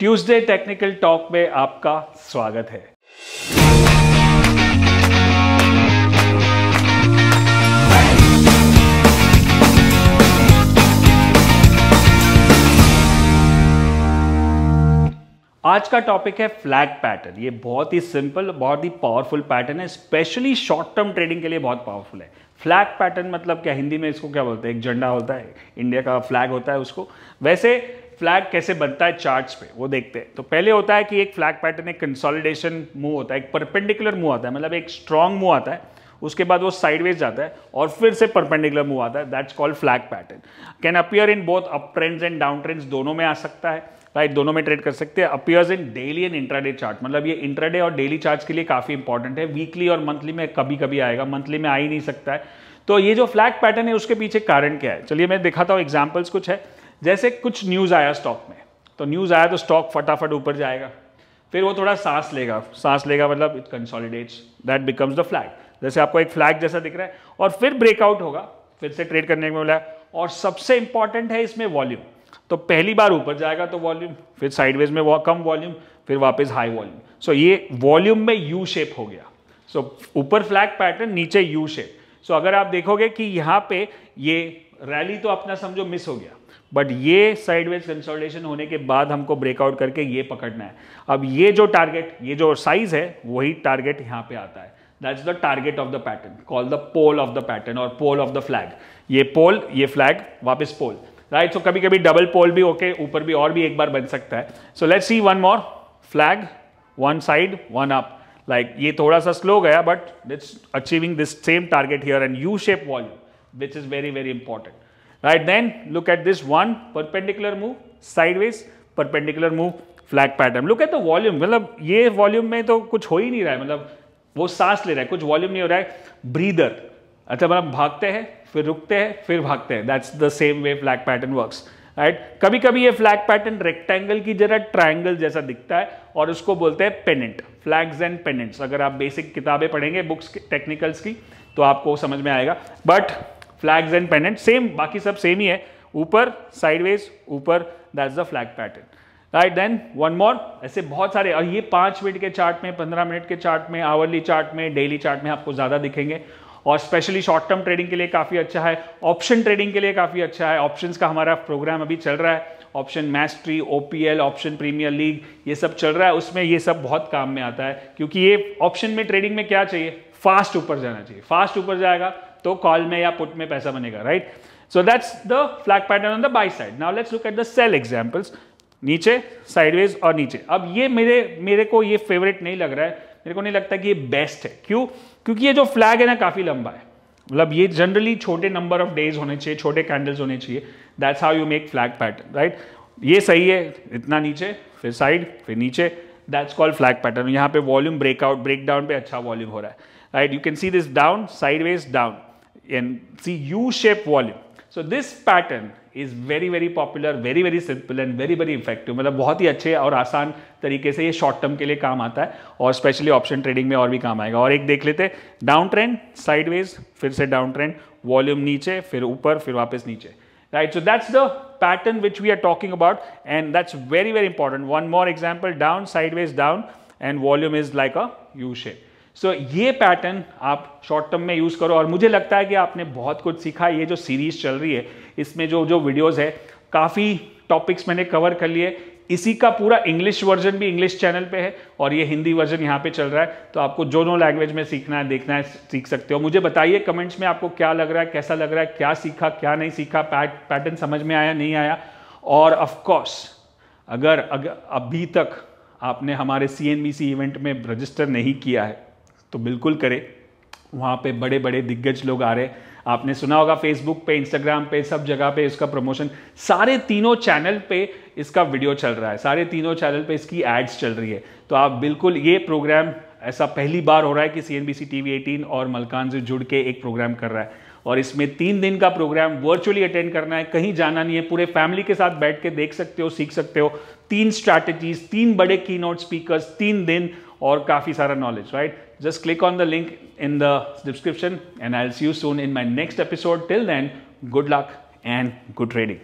Tuesday technical talk में आपका स्वागत है आज का टॉपिक है फ्लैग पैटर्न ये बहुत ही सिंपल बहुत ही पावरफुल पैटर्न है स्पेशली शॉर्ट टर्म ट्रेडिंग के लिए बहुत पावरफुल है फ्लैग पैटर्न मतलब क्या हिंदी में इसको क्या बोलते हैं एक झंडा होता है इंडिया का फ्लैग होता है उसको वैसे फ्लैग कैसे बनता है चार्ट्स पे वो देखते हैं तो पहले होता है कि एक फ्लैग पैटर्न एक कंसोलिडेशन मूव होता है एक परपेंडिकुलर मूव आता है मतलब एक स्ट्रॉन्ग मूव आता है उसके बाद वो साइडवेज जाता है और फिर से परपेंडिकुलर मूव आता है that's called flag pattern can appear in both up trends and down trends दोनों में आ सकता है राइट दोनों में ट्रेड कर सकते हैं appears in daily and intraday chart मतलब ये इंट्राडे और डेली चार्ट के लिए काफ़ी इंपॉर्टेंट है वीकली और मंथली में कभी कभी आएगा मंथली में आ ही नहीं सकता है तो ये जो फ्लैग पैटर्न है उसके पीछे कारण क्या है चलिए मैं दिखाता हूँ एग्जाम्पल्स कुछ है जैसे कुछ न्यूज़ आया स्टॉक में तो न्यूज़ आया तो स्टॉक फटाफट ऊपर जाएगा फिर वो थोड़ा सांस लेगा सांस लेगा मतलब it consolidates that becomes the flag जैसे आपको एक फ्लैग जैसा दिख रहा है और फिर ब्रेकआउट होगा फिर से ट्रेड करने में बोला और सबसे इंपॉर्टेंट है इसमें वॉल्यूम तो पहली बार ऊपर जाएगा तो वॉल्यूम फिर साइडवेज में कम वॉल्यूम फिर वापस हाई वॉल्यूम सो ये वॉल्यूम में यू शेप हो गया सो ऊपर फ्लैग पैटर्न नीचे यू शेप सो अगर आप देखोगे कि यहाँ पे ये रैली तो अपना समझो मिस हो गया बट ये साइडवेज कंसोलिडेशन होने के बाद हमको ब्रेकआउट करके ये पकड़ना है अब ये जो टारगेट ये जो साइज है वही टारगेट यहाँ पे आता है is the target of the pattern call the pole of the pattern और पोल ऑफ द फ्लैग ये पोल ये फ्लैग वापस पोल राइट सो कभी कभी डबल पोल भी ओके okay, ऊपर भी और भी एक बार बन सकता है so let see one more flag one side one up like ये थोड़ा सा स्लो गया but it's achieving this same target here and U shape volume which is very, very important. Right then, look at this one perpendicular move, sideways, perpendicular move, flag pattern look at the volume मतलब ये volume में तो कुछ हो ही नहीं रहा है मतलब वो सांस ले रहा है कुछ वॉल्यूम नहीं हो रहा है ब्रीदर अच्छा मतलब भागते हैं फिर रुकते हैं फिर भागते हैं that's the same way flag pattern works right कभी कभी ये फ्लैग पैटर्न रेक्टेंगल की जरा ट्रायंगल जैसा दिखता है और उसको बोलते हैं पेनेंट फ्लैग्स एंड पेनेंट्स अगर आप बेसिक किताबें पढ़ेंगे बुक्स टेक्निकल्स की तो आपको समझ में आएगा but flags and pendant same बाकी सब सेम ही है ऊपर साइडवेज ऊपर that's the flag pattern right then one more ऐसे बहुत सारे और ये पांच मिनट के चार्ट में पंद्रह मिनट के चार्ट में आवरली चार्ट में डेली चार्ट में आपको ज़्यादा दिखेंगे और स्पेशली शॉर्ट टर्म ट्रेडिंग के लिए काफ़ी अच्छा है ऑप्शन ट्रेडिंग के लिए काफ़ी अच्छा है ऑप्शंस का हमारा प्रोग्राम अभी चल रहा है option mastery OPL option premier league ये सब चल रहा है उसमें ये सब बहुत काम में आता है क्योंकि ये ऑप्शन में ट्रेडिंग में क्या चाहिए फास्ट ऊपर जाना चाहिए फास्ट ऊपर जाएगा तो कॉल में या पुट में पैसा बनेगा right so that's the flag pattern on the buy side now let's look at the sell examples नीचे साइडवेज और नीचे अब ये मेरे मेरे को ये फेवरेट नहीं लग रहा है मेरे को नहीं लगता कि ये बेस्ट है क्यों क्योंकि ये जो फ्लैग है ना काफ़ी लंबा है मतलब ये जनरली छोटे नंबर ऑफ डेज होने चाहिए छोटे कैंडल्स होने चाहिए that's how you make flag pattern right ये सही है इतना नीचे फिर साइड फिर नीचे दैट्स कॉल्ड फ्लैग पैटर्न यहाँ पे वॉल्यूम ब्रेकआउट ब्रेकडाउन पे अच्छा वॉल्यूम हो रहा है right? You can see this down, sideways, down and see u shape volume. So this pattern is very very popular very very simple and very very effective matlab bahut hi acche aur aasan tarike se ye short term ke liye kaam aata hai aur specially option trading mein aur bhi kaam aayega aur ek dekh lete down trend sideways fir se down trend volume niche fir upar fir wapas niche right so that's the pattern which we are talking about and that's very very important one more example down sideways down and volume is like a u shape so so, ये pattern आप short term में use करो और मुझे लगता है कि आपने बहुत कुछ सीखा ये जो सीरीज चल रही है इसमें जो जो वीडियोज़ है काफ़ी टॉपिक्स मैंने कवर कर लिए इसी का पूरा इंग्लिश वर्जन भी इंग्लिश चैनल पे है और ये हिंदी वर्जन यहाँ पे चल रहा है तो आपको जो जो लैंग्वेज में सीखना है देखना है सीख सकते हो मुझे बताइए कमेंट्स में आपको क्या लग रहा है कैसा लग रहा है क्या सीखा क्या नहीं सीखा पैट पैटर्न समझ में आया नहीं आया और ऑफकोर्स अगर, अगर अभी तक आपने हमारे सी इवेंट में रजिस्टर नहीं किया है तो बिल्कुल करें वहाँ पे बड़े बड़े दिग्गज लोग आ रहे हैं आपने सुना होगा फेसबुक पे इंस्टाग्राम पे सब जगह पे इसका प्रमोशन सारे तीनों चैनल पे इसका वीडियो चल रहा है सारे तीनों चैनल पे इसकी एड्स चल रही है तो आप बिल्कुल ये प्रोग्राम ऐसा पहली बार हो रहा है कि C N B C T V eighteen और मलकान से जुड़ के एक प्रोग्राम कर रहा है और इसमें तीन दिन का प्रोग्राम वर्चुअली अटेंड करना है कहीं जाना नहीं है पूरे फैमिली के साथ बैठ के देख सकते हो सीख सकते हो तीन स्ट्रैटेजीज तीन बड़े की नोट स्पीकर तीन दिन और काफ़ी सारा knowledge right just click on the link in the description and I'll see you soon in my next episode. Till then, good luck and good trading.